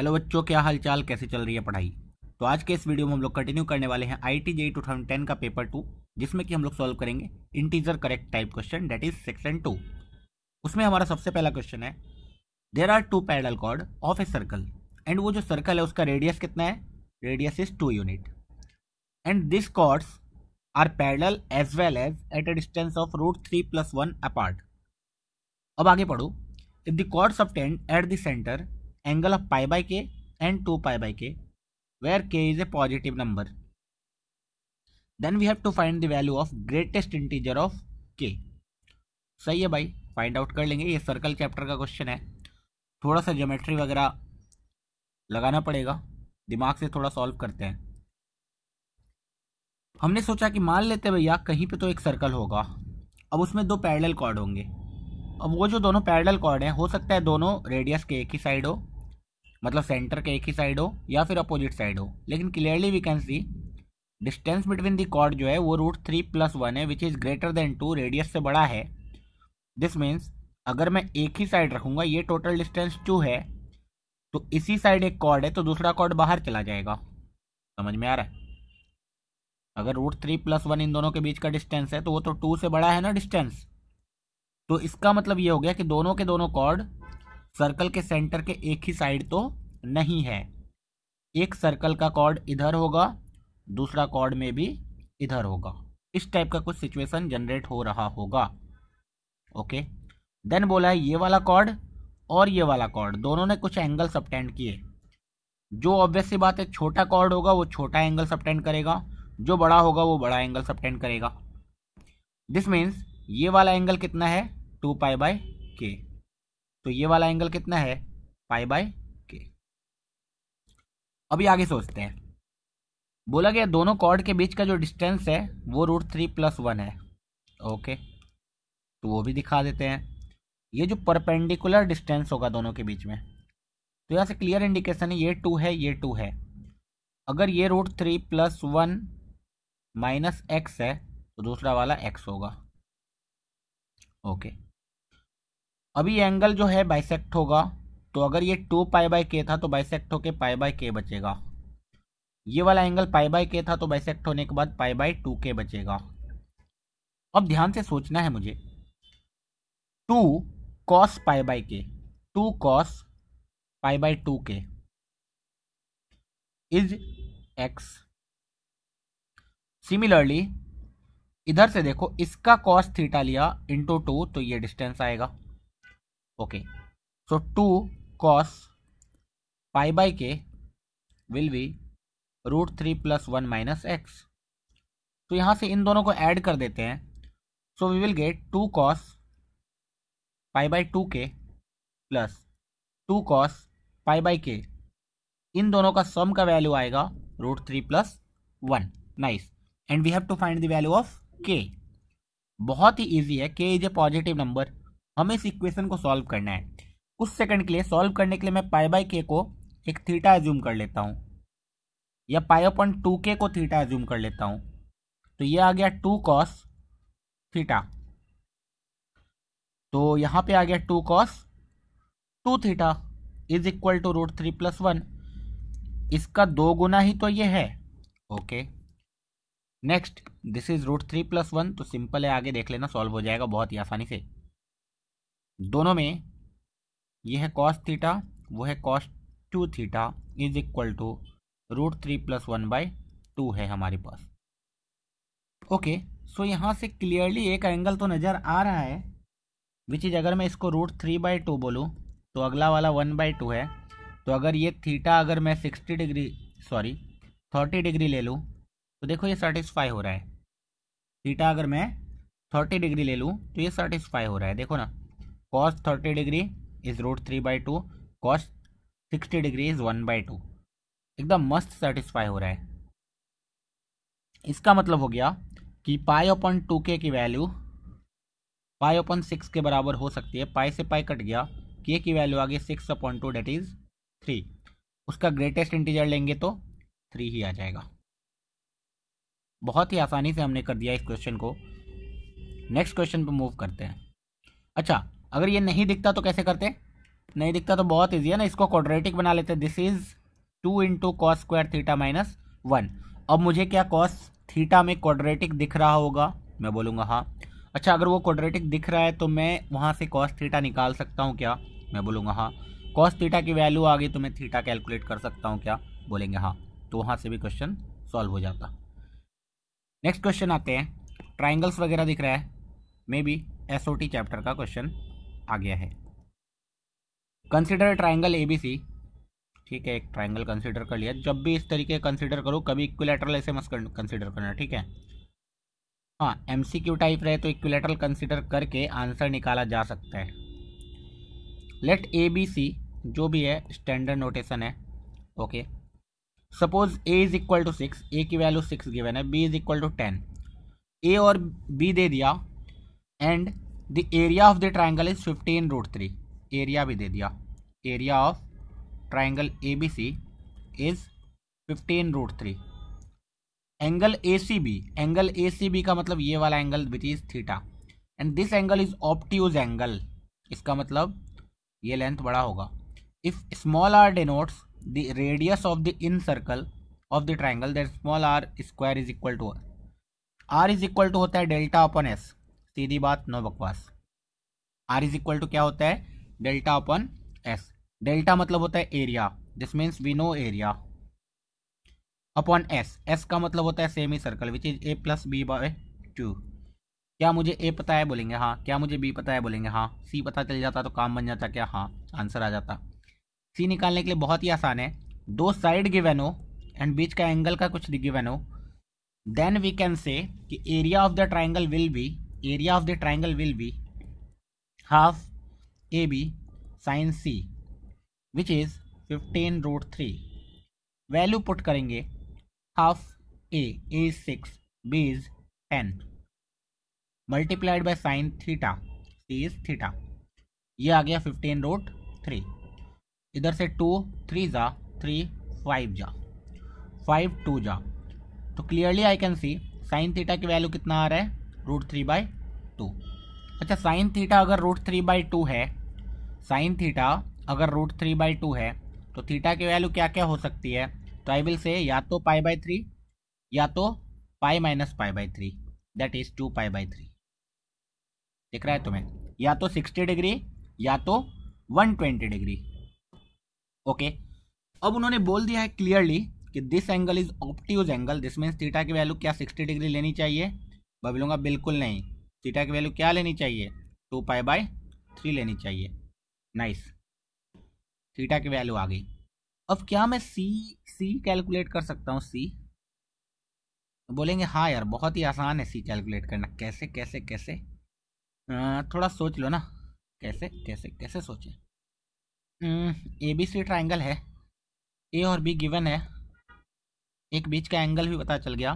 hello बच्चों क्या हालचाल कैसे चल रही है पढ़ाई तो आज के इस वीडियो में हम लोग कंटिन्यू करने वाले हैं I T J two thousand ten का पेपर टू जिसमें कि हम लोग सॉल्व करेंगे integer correct type question that is section two उसमें हमारा सबसे पहला क्वेश्चन है there are two parallel chord of a circle and वो जो सर्कल है उसका रेडियस कितना है radius is two unit and this chords are parallel as well as at a distance of root three plus one apart अब आगे पढ़ो if the chords of tend at the centre angle of pi by k and two pi by k where k is a positive number then we have to find the value of greatest integer of k सही है भाई find out कर लेंगे ये circle chapter का question है थोड़ा सा ज्योमेट्री वगैरह लगाना पड़ेगा दिमाग से थोड़ा सॉल्व करते हैं हमने सोचा कि मान लेते भैया कहीं पे तो एक सर्कल होगा अब उसमें दो पैरेलल कॉर्ड होंगे अब वो जो दोनों पैरेलल कॉर्ड हैं हो सकता है दोनों रेडियस के एक ही साइड हो मतलब सेंटर के एक ही साइड हो या फिर अपोजिट साइड हो लेकिन clearly we can see distance between the chord जो है वो रूट थ्री प्लस वन है which is greater than two radius से बड़ा है दिस मीन्स अगर मैं एक ही साइड रखूँगा ये टोटल डिस्टेंस टू है तो इसी साइड एक कॉर्ड है तो दूसरा कॉर्ड बाहर चला जाएगा समझ में आ रहा है अगर रूट थ्री प्लस वन इन दोनों के बीच का डिस्टेंस है तो वो तो टू से बड़ा है ना डिस्टेंस तो इसका मतलब ये हो गया कि दोनों के दोनों कॉर्ड सर्कल के सेंटर के एक ही साइड तो नहीं है एक सर्कल का कॉर्ड इधर होगा दूसरा कॉर्ड में भी इधर होगा इस टाइप का कुछ सिचुएशन जनरेट हो रहा होगा ओके देन बोला है ये वाला कॉर्ड और ये वाला कॉर्ड दोनों ने कुछ एंगल सबटेंड किए जो ऑब्वियस सी बात है छोटा कॉर्ड होगा वो छोटा एंगल सबटेंड करेगा जो बड़ा होगा वो बड़ा एंगल सबटेंड करेगा दिस मीन्स ये वाला एंगल कितना है टू पाई बाय के तो ये वाला एंगल कितना है पाई बाय के अभी आगे सोचते हैं बोला गया दोनों कॉर्ड के बीच का जो डिस्टेंस है वो रूट थ्री प्लस वन है ओके तो वो भी दिखा देते हैं ये जो परपेंडिकुलर डिस्टेंस होगा दोनों के बीच में तो यहाँ से क्लियर इंडिकेशन है ये टू है ये टू है अगर ये root three plus one minus x है तो दूसरा वाला एक्स होगा ओके अभी एंगल जो है बाइसेक्ट होगा तो अगर ये टू पाई बाय के था तो बाइसेक्ट होके पाई बाय के बचेगा ये वाला एंगल पाई बाय के था तो बाइसेक्ट होने के बाद पाई बाय टू के बचेगा अब ध्यान से सोचना है मुझे two cos pi by k two cos pi by two k is x similarly इधर से देखो इसका कॉस थीटा लिया इंटू टू तो ये डिस्टेंस आएगा okay so two cos pi by k will be root three plus one minus x तो यहाँ से इन दोनों को ऐड कर देते हैं so we will get two cos pi by two के plus two cos pi by k इन दोनों का सम का वैल्यू आएगा root three plus one nice and we have to find the value of k बहुत ही easy है के is a positive number हमें इस इक्वेशन को सॉल्व करना है कुछ सेकंड के लिए सॉल्व करने के लिए मैं पाई बाई के को एक थीटा एज्यूम कर लेता हूँ या पाई अपॉन टू के को थीटा एज्यूम कर लेता हूँ तो ये आ गया टू कॉस थीटा तो यहाँ पे आ गया two cos two theta is equal to root three plus one इसका दो गुना ही तो ये है okay next this is root three plus one तो सिंपल है आगे देख लेना सॉल्व हो जाएगा बहुत ही आसानी से दोनों में यह है कॉस थीटा वो है cos two theta is equal to root three plus one by two है हमारे पास ओके सो यहाँ से क्लियरली एक एंगल तो नज़र आ रहा है विच इज़ अगर मैं इसको रूट थ्री बाई टू बोलूँ तो अगला वाला वन बाई टू है तो अगर ये थीटा अगर मैं sixty degree sorry thirty degree ले लूँ तो देखो ये सेटिस्फाई हो रहा है थीटा अगर मैं थर्टी डिग्री ले लूँ तो ये सेटिस्फाई हो रहा है देखो ना cos 30 degree is root 3 by 2 cos 60 degree is 1 by 2 एकदम मस्त सेटिस्फाई हो रहा है इसका मतलब हो गया कि पाई ओपन टू के की वैल्यू पाई ओपन सिक्स के बराबर हो सकती है पाई से पाई कट गया के की वैल्यू आ गई six upon two that is three उसका ग्रेटेस्ट इंटीजर लेंगे तो थ्री ही आ जाएगा बहुत ही आसानी से हमने कर दिया इस क्वेश्चन को नेक्स्ट क्वेश्चन पर मूव करते हैं अच्छा अगर ये नहीं दिखता तो कैसे करते नहीं दिखता तो बहुत ईजी है ना इसको क्वाड्रेटिक बना लेते this is two into cos square theta minus one अब मुझे क्या कॉस थीटा में क्वाड्रेटिक दिख रहा होगा मैं बोलूँगा हाँ अच्छा अगर वो क्वाड्रेटिक दिख रहा है तो मैं वहाँ से कॉस थीटा निकाल सकता हूँ क्या मैं बोलूँगा हाँ कॉस थीटा की वैल्यू आ गई तो मैं थीटा कैलकुलेट कर सकता हूँ क्या बोलेंगे हाँ तो वहाँ से भी क्वेश्चन सॉल्व हो जाता नेक्स्ट क्वेश्चन आते हैं ट्राइंगल्स वगैरह दिख रहा है मे बी एस चैप्टर का क्वेश्चन आ गया है consider triangle A B C ठीक है एक ट्राइंगल कंसिडर कर लिया जब भी इस तरीके कंसिडर करो कभी इक्विलेटरल ऐसे मत कंसिडर करना ठीक है हाँ एम सी क्यू टाइप रहे तो इक्विलेटरल कंसिडर करके आंसर निकाला जा सकता है लेट ए बी सी जो भी है स्टैंडर्ड नोटेशन है okay suppose A is equal to six A की वैल्यू सिक्स गिवन है B is equal to ten A और बी दे दिया and the area of the triangle is fifteen root three area भी दे दिया area of triangle A B C is fifteen root three angle A C B angle A C B का मतलब ये वाला angle which is theta and this angle is obtuse angle इसका मतलब ये लेंथ बड़ा होगा if small r denotes the radius of the in circle of the triangle that small r square is equal to r is equal to होता है delta upon S सीधी बात no बकवास are is equal to क्या होता है delta अपन S delta मतलब होता है area this means we know area upon s s का मतलब होता है semi circle which is a plus b by two क्या मुझे ए पता है बोलेंगे हाँ क्या मुझे बी पता है बोलेंगे हाँ सी पता चल जाता तो काम बन जाता क्या हाँ आंसर आ जाता सी निकालने के लिए बहुत ही आसान है दो साइड गिवेन हो एंड बीच का एंगल का कुछ गिवेन हो देन वी कैन से कि area of the triangle will be area of the triangle will be half ab sin c which is 15 root 3 value put करेंगे half a a six b is ten multiplied by sine theta c is theta ये आ गया fifteen root three इधर से two three जा three five जा five two जा तो clearly I can see sine theta की वैल्यू कितना आ रहा है रूट थ्री बाई टू अच्छा साइन थीटा अगर रूट थ्री बाई टू है साइन थीटा अगर रूट थ्री बाई टू है तो थीटा की वैल्यू क्या क्या हो सकती है तो आई विल से या तो पाई बाई थ्री या तो pi minus pi by three that is two pi by three दिख रहा है तुम्हें या तो सिक्सटी डिग्री या तो वन ट्वेंटी डिग्री ओके अब उन्होंने बोल दिया है क्लियरली कि this angle is obtuse angle this means theta की वैल्यू क्या सिक्सटी डिग्री लेनी चाहिए मैं बोलूँगा बिल्कुल नहीं थीटा की वैल्यू क्या लेनी चाहिए टू पाई बाय थ्री लेनी चाहिए नाइस थीटा की वैल्यू आ गई अब क्या मैं सी सी कैलकुलेट कर सकता हूँ सी तो बोलेंगे हाँ यार बहुत ही आसान है सी कैलकुलेट करना कैसे कैसे कैसे आ, थोड़ा सोच लो ना कैसे कैसे कैसे सोचें ए बी सी ट्राइंगल है ए और बी गिवन है एक बीच का एंगल भी पता चल गया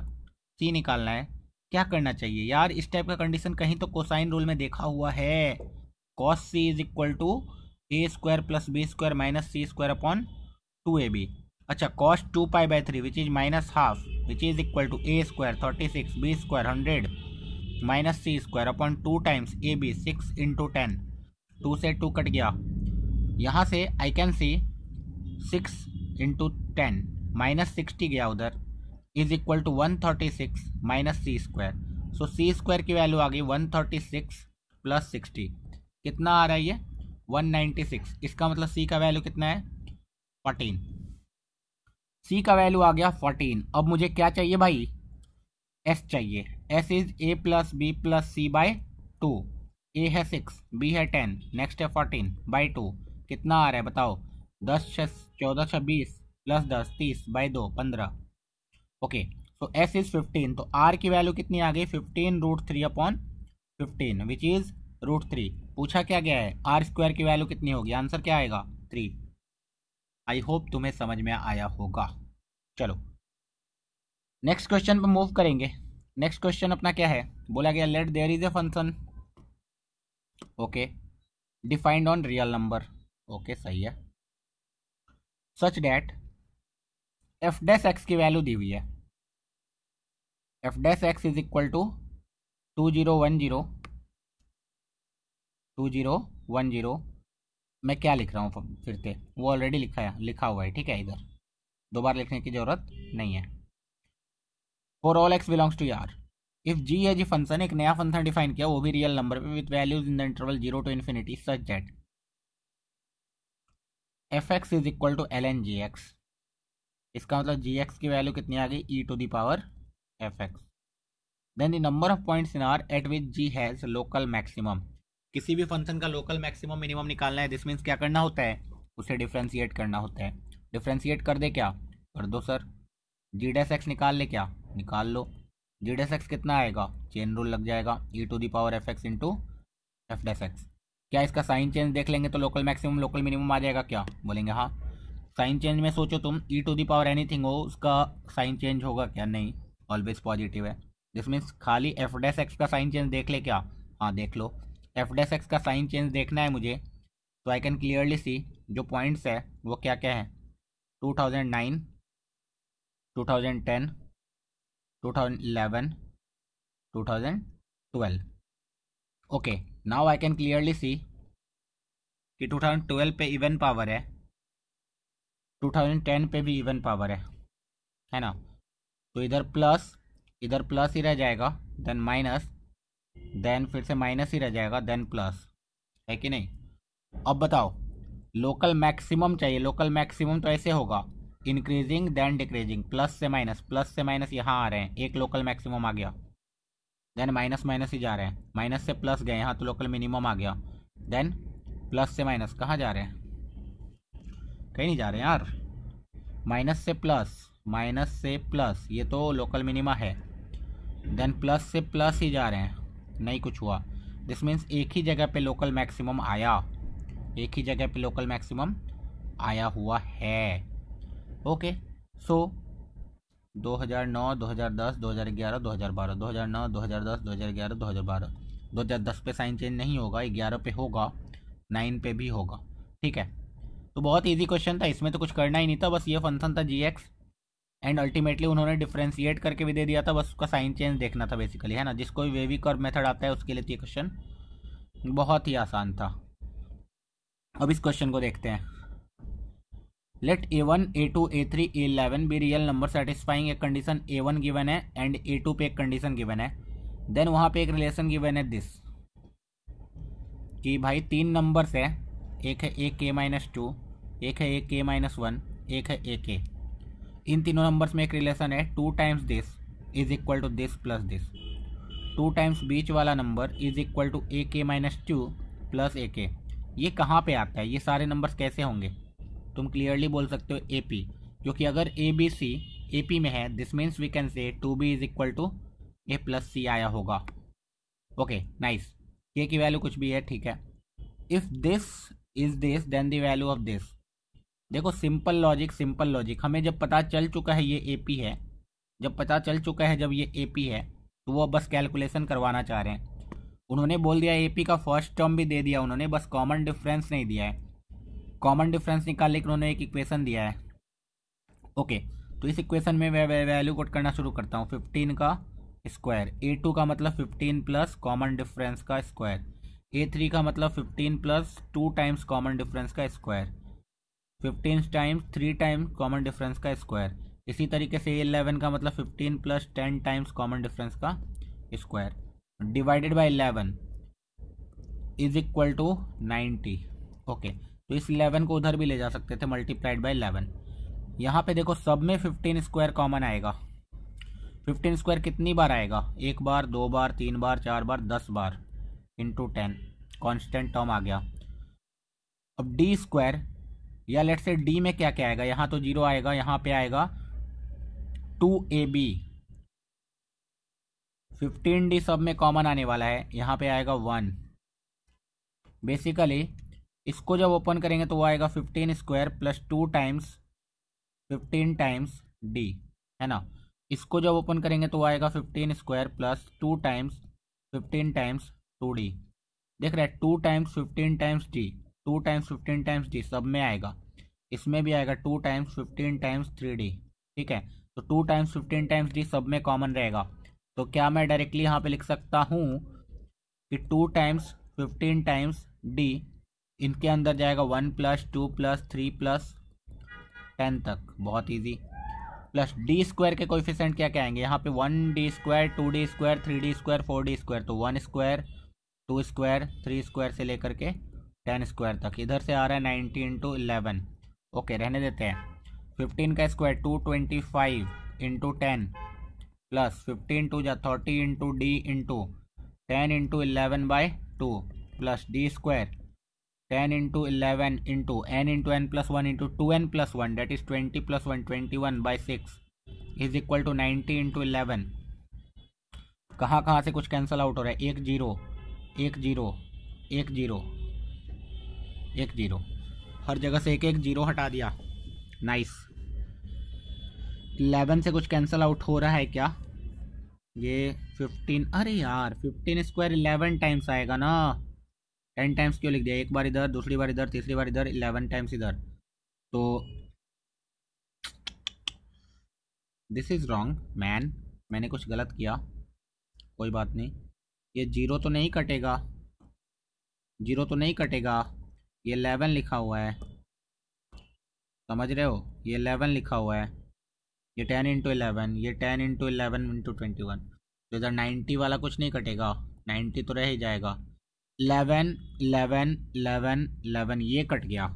सी निकालना है क्या करना चाहिए यार इस टाइप का कंडीशन कहीं तो कोसाइन रूल में देखा हुआ है cos c is equal to a square plus b square minus c square upon two a b अच्छा cos two pi by three which is minus half which is equal to a square thirty six b square hundred minus c square upon two times a b six into ten two से two cut गया यहाँ से I can see six into ten minus sixty गया उधर is equal to one thirty six minus c square so c square की value आ गई one thirty six plus sixty कितना आ रहा है ये वन नाइन्टी सिक्स इसका मतलब सी का वैल्यू कितना है फोर्टीन सी का वैल्यू आ गया फोर्टीन अब मुझे क्या चाहिए भाई एस चाहिए s is a plus b plus c by two a है सिक्स बी है टेन नेक्स्ट है फोर्टीन बाई टू कितना आ रहा है बताओ दस छः चौदह छः बीस प्लस दस तीस बाई दो पंद्रह okay so s is fifteen तो आर तो की वैल्यू कितनी आ गई fifteen root three upon fifteen which is root three पूछा क्या गया है आर स्क्वायर की वैल्यू कितनी होगी आंसर क्या आएगा थ्री आई होप तुम्हें समझ में आया होगा चलो नेक्स्ट क्वेश्चन पर मूव करेंगे नेक्स्ट क्वेश्चन अपना क्या है बोला गया let there is a function okay defined on real number okay सही है such that f dash x की वैल्यू दी हुई है f dash x is equal to two zero one zero two zero one zero मैं क्या लिख रहा हूँ फिर से वो ऑलरेडी लिखा है लिखा हुआ है ठीक है इधर दोबारा लिखने की ज़रूरत नहीं है for all x belongs to यार इफ जी है जी फंक्शन एक नया फंक्शन डिफाइन किया वो भी रियल नंबर पे with values in the interval zero to infinity such that f x is equal to l n g x इसका मतलब जी एक्स की वैल्यू कितनी आ गई e to the power f x then the number of points in r at which g has local maximum किसी भी function का local maximum minimum निकालना है दिस मीन्स क्या करना होता है उसे डिफ्रेंशिएट करना होता है डिफ्रेंशिएट कर दे क्या कर दो सर जी डेस एक्स निकाल ले क्या निकाल लो जी डेस एक्स कितना आएगा चेन रूल लग जाएगा e to the power f x into f dash x क्या इसका साइन चेंज देख लेंगे तो लोकल मैक्सिमम लोकल मिनिमम आ जाएगा क्या बोलेंगे हाँ साइन चेंज में सोचो तुम e to the power anything हो उसका साइन चेंज होगा क्या नहीं ऑलवेज पॉजिटिव है दिस मीन्स खाली एफ डेस एक्स का साइन चेंज देख ले क्या हाँ देख लो एफ डेस एक्स का साइन चेंज देखना है मुझे तो आई कैन क्लियरली सी जो पॉइंट्स है वो क्या क्या है two thousand nine two thousand ten two thousand eleven two thousand twelve okay now I can clearly see कि टू थाउजेंड ट्वेल्व पे इवन पावर है टू थाउजेंड टेन पे भी इवन पावर है है ना तो इधर प्लस इधर प्लस ही रह जाएगा देन माइनस देन फिर से माइनस ही रह जाएगा देन प्लस है कि नहीं अब बताओ लोकल मैक्सिमम चाहिए लोकल मैक्सिमम तो ऐसे होगा इंक्रीजिंग देन डिक्रीजिंग प्लस से माइनस प्लस से माइनस यहाँ आ रहे हैं एक लोकल मैक्सिमम आ गया देन माइनस माइनस ही जा रहे हैं माइनस से प्लस गए यहाँ तो लोकल मिनिमम आ गया देन प्लस से माइनस कहाँ जा रहे हैं कहीं नहीं जा रहे यार माइनस से प्लस माइनस से प्लस ये तो लोकल मिनिमा है देन प्लस से प्लस ही जा रहे हैं नहीं कुछ हुआ दिस मीन्स एक ही जगह पे लोकल मैक्सिमम आया एक ही जगह पे लोकल मैक्सिमम आया हुआ है ओके सो 2009 2010 2011 2012 2009 2010 2011 2012 2010 पे साइन चेंज नहीं होगा 11 पे होगा 9 पे भी होगा ठीक है तो बहुत ईजी क्वेश्चन था इसमें तो कुछ करना ही नहीं था बस ये फंक्शन था जी एक्स एंड अल्टीमेटली उन्होंने डिफ्रेंशिएट करके भी दे दिया था बस उसका साइन चेंज देखना था बेसिकली है ना जिसको भी वेवी कर्व मेथड आता है उसके लिए तो ये क्वेश्चन बहुत ही आसान था अब इस क्वेश्चन को देखते हैं let a one a two a three a eleven b real number satisfying एक कंडीशन ए वन गिवन है एंड ए टू पे एक कंडीशन गिवन है देन वहाँ पे एक रिलेशन गिवन है दिस कि भाई तीन नंबर्स है एक है ए के माइनस टू एक है ए के माइनस वन एक है ए के इन तीनों नंबर्स में एक रिलेशन है two times this is equal to this plus this two times बीच वाला number is equal to a के माइनस टू प्लस ए के ये कहाँ पे आता है ये सारे नंबर्स कैसे होंगे तुम क्लियरली बोल सकते हो ए पी क्योंकि अगर ए बी सी ए पी में है this means we can say two b is equal to a plus c आया होगा ओके नाइस के की वैल्यू कुछ भी है ठीक है if this is this then the value of this देखो सिंपल लॉजिक सिंपल लॉजिक हमें जब पता चल चुका है ये ए पी है जब पता चल चुका है जब ये ए पी है तो वो बस कैलकुलेशन करवाना चाह रहे हैं उन्होंने बोल दिया ए पी का फर्स्ट टर्म भी दे दिया उन्होंने बस कॉमन डिफरेंस नहीं दिया है कॉमन डिफरेंस निकाल लेकर उन्होंने एक इक्वेशन दिया है ओके तो इस इक्वेशन में मैं वैल्यू कोट करना शुरू करता हूँ फिफ्टीन का स्क्वायर ए टू का मतलब फिफ्टीन प्लस कॉमन डिफरेंस का स्क्वायर ए थ्री का मतलब fifteen plus two times common difference का square fifteen times three times common difference का स्क्वायर इसी तरीके से ए इलेवन का मतलब fifteen plus ten times common difference का square divided by eleven is equal to ninety okay तो इस इलेवन को उधर भी ले जा सकते थे मल्टीप्लाइड बाई इलेवन यहाँ पे देखो सब में फिफ्टीन स्क्वायर कॉमन आएगा फिफ्टीन स्क्वायर कितनी बार आएगा एक बार दो बार तीन बार चार बार दस बार इंटू टेन कॉन्स्टेंट टर्म आ गया अब डी स्क्वायर या लेट से डी में क्या क्या आएगा यहाँ तो जीरो आएगा यहाँ पे आएगा two a b fifteen d सब में कॉमन आने वाला है यहाँ पे आएगा वन बेसिकली इसको जब ओपन करेंगे तो वो आएगा fifteen square plus two times fifteen times d है ना इसको जब ओपन करेंगे तो आएगा fifteen square plus two times fifteen times two d देख रहे हैं two times fifteen times d two times fifteen times d सब में आएगा इसमें भी आएगा two times fifteen times three d ठीक है तो two times fifteen times d सब में कॉमन रहेगा तो क्या मैं डायरेक्टली यहाँ पे लिख सकता हूँ कि two times fifteen times d इनके अंदर जाएगा one plus two plus three plus ten तक बहुत ईजी प्लस डी स्क्वायर के कोफिशेंट क्या कहेंगे यहाँ पे one d square two d square three d square four d square तो one square two square three square से लेकर के टेन स्क्वायर तक इधर से आ रहा है नाइन्टी इंटू इलेवन ओके रहने देते हैं फिफ्टीन का square two twenty five into ten plus fifteen two या thirty into d into ten into eleven by two plus d square ten into eleven into n into n plus one into two n plus one that is twenty plus one twenty one by six is equal to ninety into eleven कहाँ कहाँ से कुछ cancel out हो रहा है एक zero एक zero एक जीरो एक जीरो हर जगह से एक एक जीरो हटा दिया नाइस इलेवन से कुछ कैंसिल आउट हो रहा है क्या ये फिफ्टीन अरे यार फिफ्टीन स्क्वायर इलेवन टाइम्स आएगा ना टेन टाइम्स क्यों लिख दिया एक बार इधर दूसरी बार इधर तीसरी बार इधर इलेवन टाइम्स इधर तो दिस इज़ रॉन्ग मैन मैंने कुछ गलत किया कोई बात नहीं ये जीरो तो नहीं कटेगा जीरो तो नहीं कटेगा ये इलेवन लिखा हुआ है समझ रहे हो ये इलेवन लिखा हुआ है ये टेन इंटू एलेवन ये ten into eleven into twenty one तो इधर नाइन्टी वाला कुछ नहीं कटेगा नाइन्टी तो रह ही जाएगा एलेवन एलेवन एलेवन एलेवन ये कट गया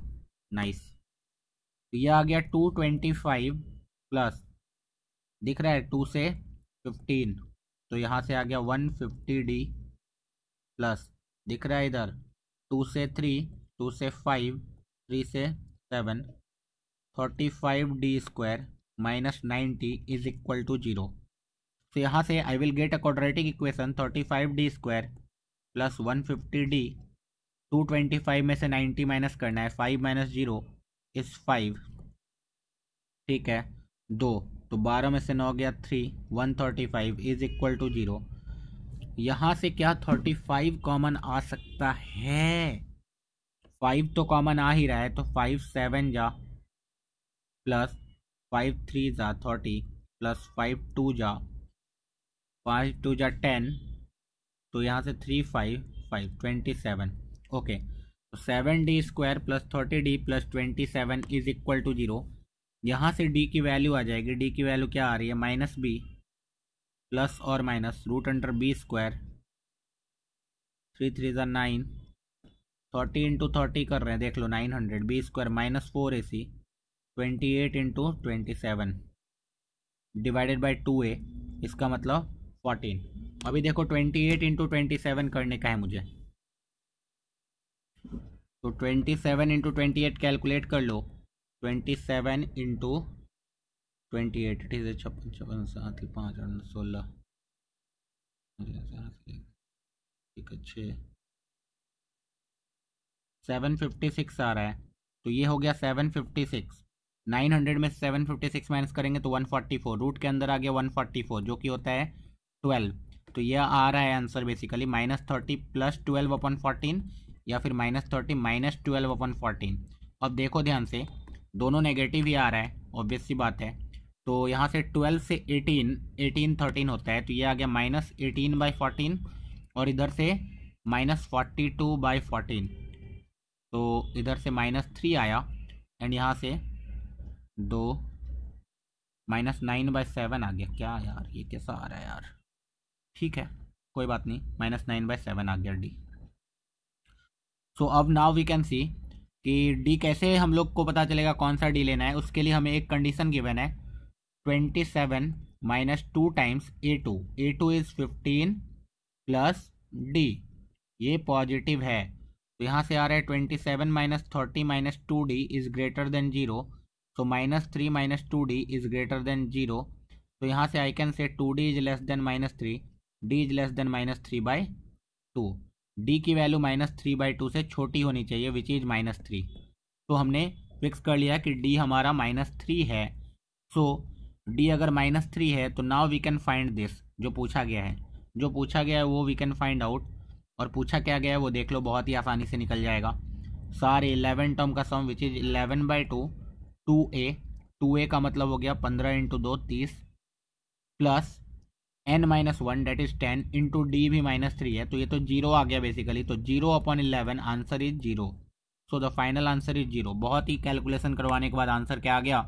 नाइस तो ये आ गया टू ट्वेंटी फाइव प्लस दिख रहा है टू से फिफ्टीन तो यहाँ से आ गया वन फिफ्टी डी प्लस दिख रहा है इधर टू से थ्री टू से फाइव थ्री से seven thirty five d square minus ninety is equal to zero तो यहाँ से I will get a quadratic equation thirty five d square plus one fifty d two twenty five में से ninety minus करना है five minus zero is five ठीक है दो तो बारह में से नौ गया three one thirty five is equal to zero यहाँ से क्या थर्टी फाइव कॉमन आ सकता है फाइव तो कॉमन आ ही रहा है तो फाइव सेवन जा प्लस फाइव थ्री जा थर्टी प्लस फाइव टू जा फाइव टू जा टेन तो यहाँ से three five five twenty seven okay seven d square plus thirty d plus twenty seven is equal to zero यहाँ से D की वैल्यू आ जाएगी डी की वैल्यू क्या आ रही है माइनस बी प्लस और minus root under B square three three ज़ा नाइन थर्टी इंटू थर्टी कर रहे हैं देख लो nine hundred B square minus four A C twenty eight into twenty seven divided by two A इसका मतलब fourteen अभी देखो twenty eight into twenty seven करने का है मुझे तो twenty seven into twenty eight calculate कर लो twenty seven into twenty eight ठीक है छप्पन छप्पन सात ही पाँच आठ सोलह एक अच्छे सेवन फिफ्टी सिक्स आ रहा है तो ये हो गया seven fifty six nine hundred में सेवन फिफ्टी सिक्स माइनस करेंगे तो वन फोर्टी फोर रूट के अंदर आ गया वन फोर्टी फोर जो कि होता है ट्वेल्व तो यह आ रहा है answer basically minus thirty plus twelve upon fourteen या फिर minus thirty minus twelve upon fourteen अब देखो ध्यान से दोनों नेगेटिव ही आ रहा है ऑब्वियस सी बात है तो यहाँ से ट्वेल्व से एटीन एटीन थर्टीन होता है तो ये आ गया माइनस एटीन बाई फोर्टीन और इधर से minus forty two by fourteen तो इधर से माइनस थ्री आया एंड यहाँ से दो माइनस नाइन बाई सेवन आ गया क्या यार ये कैसा आ रहा है यार ठीक है कोई बात नहीं माइनस नाइन बाई सेवन आ गया डी सो अब नाव वी कैन सी कि डी कैसे हम लोग को पता चलेगा कौन सा डी लेना है उसके लिए हमें एक कंडीशन गिवन है twenty seven minus two times A two A two is fifteen plus D ये पॉजिटिव है तो यहाँ से आ रहा है twenty seven minus thirty minus two D is greater than zero so minus three minus two D is greater than zero तो यहाँ से I can say two D is less than minus three D is less than minus three by to D की value minus three by two से छोटी होनी चाहिए which is minus three तो हमने फिक्स कर लिया कि डी हमारा माइनस थ्री है सो so, डी अगर माइनस थ्री है तो now we can find this जो पूछा गया है जो पूछा गया है वो वी कैन फाइंड आउट और पूछा क्या गया है वो देख लो बहुत ही आसानी से निकल जाएगा सारे इलेवन टर्म का sum which is eleven by two two A two A का मतलब हो गया पंद्रह इंटू दो तीस plus N minus one that is ten into D भी माइनस थ्री है तो ये तो जीरो आ गया बेसिकली तो zero upon eleven answer is zero so the final answer is zero बहुत ही कैलकुलेशन करवाने के बाद आंसर क्या आ गया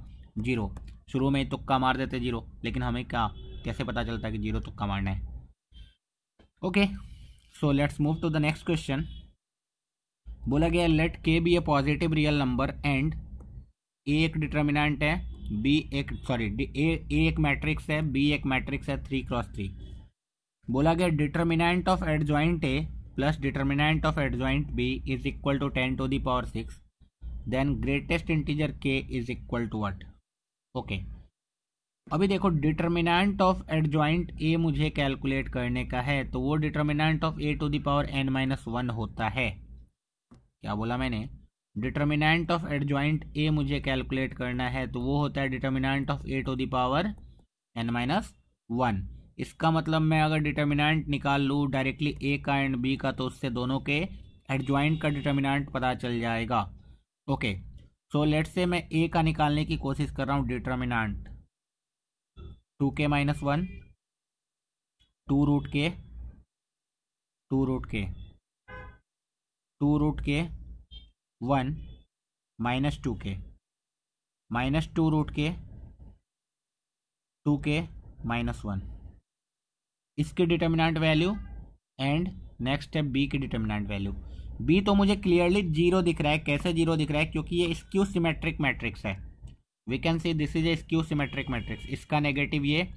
जीरो शुरू में तुक्का मार देते जीरो लेकिन हमें क्या कैसे पता चलता है कि जीरो तुक्का मारना है okay so let's move to the next question बोला गया let K be a positive real number and A एक डिटर्मिनेंट है बी एक सॉरी ए एक मैट्रिक्स है बी एक मैट्रिक्स है थ्री क्रॉस थ्री बोला गया determinant of adjoint A plus determinant of adjoint B is equal to ten to the power six then greatest integer K is equal to what okay अभी देखो determinant of adjoint ए मुझे calculate करने का है तो वो determinant of A to the power N minus one होता है क्या बोला मैंने डिटर्मिनेंट ऑफ एडजॉइंट ए मुझे कैलकुलेट करना है तो वो होता है determinant of A to the power N minus one इसका मतलब मैं अगर डिटर्मिनेंट निकाल लूँ डायरेक्टली ए का एंड बी का तो उससे दोनों के एडजॉइंट का डिटर्मिनेंट पता चल जाएगा ओके सो लेट से मैं ए का निकालने की कोशिश कर रहा हूँ determinant two K minus one two root K two root K two root K one minus two K minus two root K two K minus one इसकी determinant value and next step B की determinant value B तो मुझे clearly zero दिख रहा है कैसे zero दिख रहा है क्योंकि ये स्क्यू सिमेट्रिक मैट्रिक्स है we can see this is a skew symmetric matrix इसका नेगेटिव ये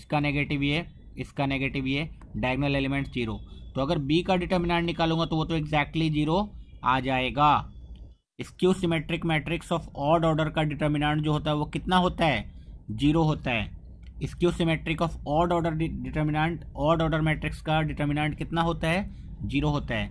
इसका नेगेटिव ये इसका नेगेटिव ये डायगनल एलिमेंट जीरो तो अगर बी का डिटर्मिनेंट निकालूंगा तो वो तो एग्जैक्टली exactly जीरो आ जाएगा skew symmetric matrix of odd order का डिटर्मिनेंट जो होता है वो कितना होता है जीरो होता है skew symmetric of odd order determinant odd order matrix का डिटर्मिनेंट कितना होता है जीरो होता है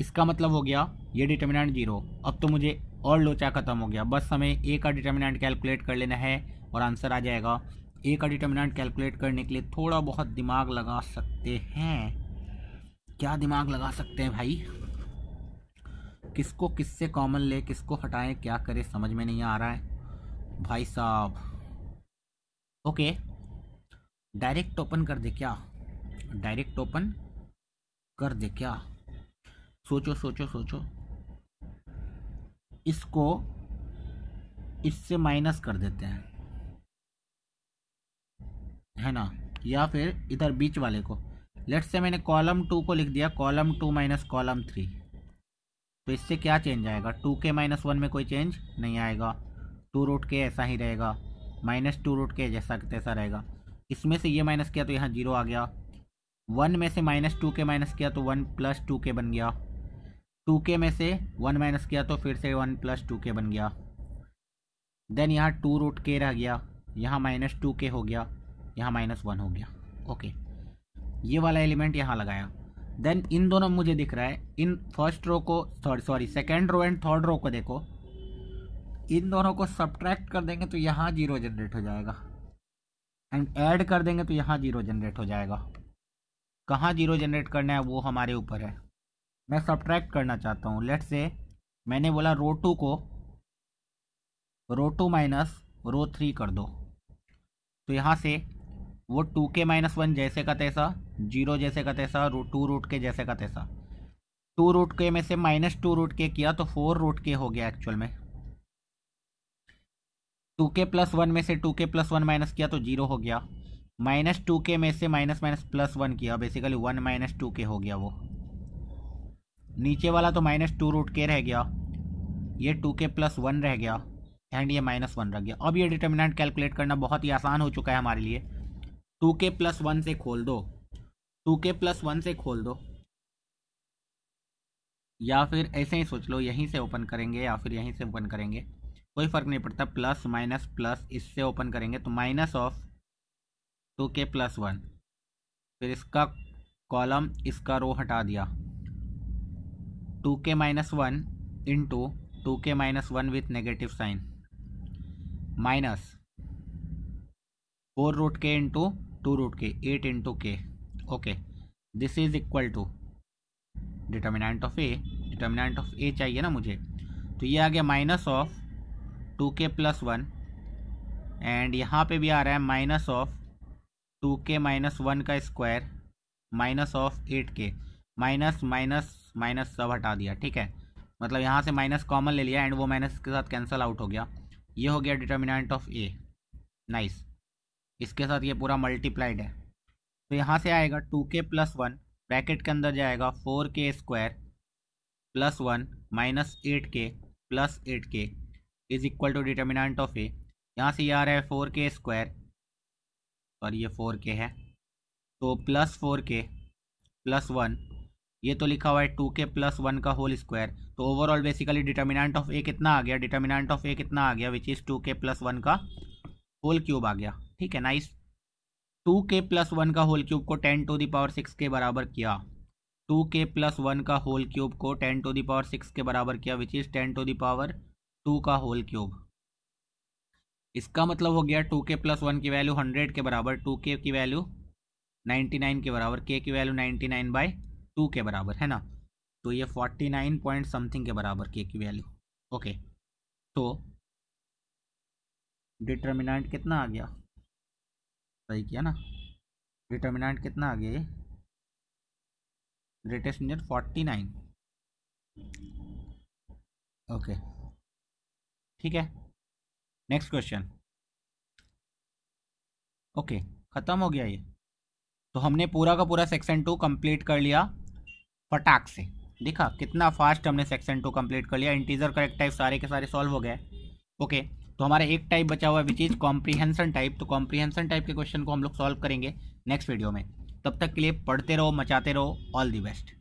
इसका मतलब हो गया ये डिटर्मिनेंट जीरो अब तो मुझे और लोचा खत्म हो गया बस हमें ए का डिटर्मिनेंट कैलकुलेट कर लेना है और आंसर आ जाएगा ए का डिटर्मिनेंट कैलकुलेट करने के लिए थोड़ा बहुत दिमाग लगा सकते हैं क्या दिमाग लगा सकते हैं भाई किसको किससे कॉमन ले किसको हटाएं क्या करें समझ में नहीं आ रहा है भाई साहब ओके डायरेक्ट ओपन कर दे क्या डायरेक्ट ओपन कर दे क्या सोचो सोचो सोचो इसको इससे माइनस कर देते हैं है ना या फिर इधर बीच वाले को लेट्स से मैंने कॉलम टू को लिख दिया column two minus column three तो इससे क्या चेंज आएगा टू के माइनस वन में कोई चेंज नहीं आएगा टू रूट के ऐसा ही रहेगा माइनस टू रूट के जैसा तैसा रहेगा इसमें से ये माइनस किया तो यहाँ जीरो आ गया वन में से माइनस टू के माइनस किया तो वन प्लस टू के बन गया टू के में से वन माइनस किया तो फिर से वन प्लस टू के बन गया देन यहाँ टू रूट के रह गया यहाँ माइनस टू के हो गया यहाँ माइनस वन हो गया ओके ये वाला एलिमेंट यहाँ लगाया देन इन दोनों मुझे दिख रहा है इन फर्स्ट रो को sorry sorry second row and third row को देखो इन दोनों को सब्ट्रैक्ट कर देंगे तो यहाँ जीरो जनरेट हो जाएगा एंड ऐड कर देंगे तो यहाँ जीरो जनरेट हो जाएगा कहाँ जीरो जनरेट करना है वो हमारे ऊपर है मैं सब्ट्रैक्ट करना चाहता हूँ लेट से मैंने बोला रो टू को row two minus row three कर दो तो यहाँ से वो टू के माइनस वन जैसे का तैसा जीरो जैसे का तैसा रू, टू रूट के जैसे का तैसा टू रूट के में से माइनस टू रूट के किया तो फोर रूट के हो गया एक्चुअल में टू के प्लस वन में से टू के प्लस वन माइनस किया तो जीरो हो गया माइनस टू के में से माइनस माइनस प्लस वन किया basically one minus two K हो गया वो नीचे वाला तो माइनस टू रूट के रह गया ये टू के प्लस वन रह गया एंड ये माइनस वन रह गया अब ये डिटर्मिनेंट कैलकुलेट करना बहुत ही आसान हो चुका है हमारे लिए टू के प्लस वन से खोल दो टू के प्लस वन से खोल दो या फिर ऐसे ही सोच लो यहीं से ओपन करेंगे या फिर यहीं से ओपन करेंगे कोई फ़र्क नहीं पड़ता प्लस माइनस प्लस इससे ओपन करेंगे तो माइनस ऑफ टू के प्लस वन फिर इसका कॉलम इसका रो हटा दिया two K minus one into two K minus one with negative sign minus four root K into two root K eight into K okay this is equal to determinant of A determinant of A चाहिए ना मुझे तो ये आ गया minus of two के plus one and यहाँ पे भी आ रहा है minus of two K minus one का square minus of eight K minus minus minus सब हटा दिया ठीक है मतलब यहाँ से माइनस कॉमन ले लिया एंड वो माइनस के साथ कैंसल आउट हो गया ये हो गया डिटर्मिनेंट ऑफ ए नाइस इसके साथ ये पूरा मल्टीप्लाइड है तो यहाँ से आएगा टू के प्लस वन ब्रैकेट के अंदर जाएगा four K square plus one minus eight K plus eight K is equal to determinant of A यहाँ से ये आ रहा है फोर के स्क्वायर और ये फोर के है तो plus four K plus one ये तो लिखा हुआ है टू के प्लस वन का होल स्क्वायर तो overall basically determinant of A कितना आ गया डिटर्मिनाट ऑफ ए कितना आ गया विच इज़ टू के प्लस वन का होल क्यूब आ गया ठीक है ना इस टू के प्लस वन का होल क्यूब को टेन टू दावर सिक्स के बराबर किया टू के प्लस वन का होल क्यूब को टेन टू दावर सिक्स के बराबर किया which is ten to the power two का होल क्यूब इसका मतलब हो गया टू के प्लस वन की वैल्यू हंड्रेड के बराबर टू के की वैल्यू नाइन्टी नाइन के बराबर के की value ninety nine by two के बराबर है ना तो ये फोर्टी नाइन पॉइंट समथिंग के बराबर के की वैल्यू ओके तो डिटर्मिनेंट कितना आ गया सही किया ना डिटर्मिनेंट कितना आ गया greatest integer forty nine okay ठीक है नेक्स्ट क्वेश्चन ओके ख़त्म हो गया ये तो हमने पूरा का पूरा सेक्शन टू कंप्लीट कर लिया फटाक से देखा कितना फास्ट हमने सेक्शन टू कंप्लीट कर लिया इंटीजर करेक्ट टाइप सारे के सारे सॉल्व हो गए ओके तो हमारा एक टाइप बचा हुआ है विच इज़ कॉम्प्रीहेंसन टाइप तो कॉम्प्रीहेंसन टाइप के क्वेश्चन को हम लोग सॉल्व करेंगे नेक्स्ट वीडियो में तब तक के लिए पढ़ते रहो मचाते रहो ऑल दी बेस्ट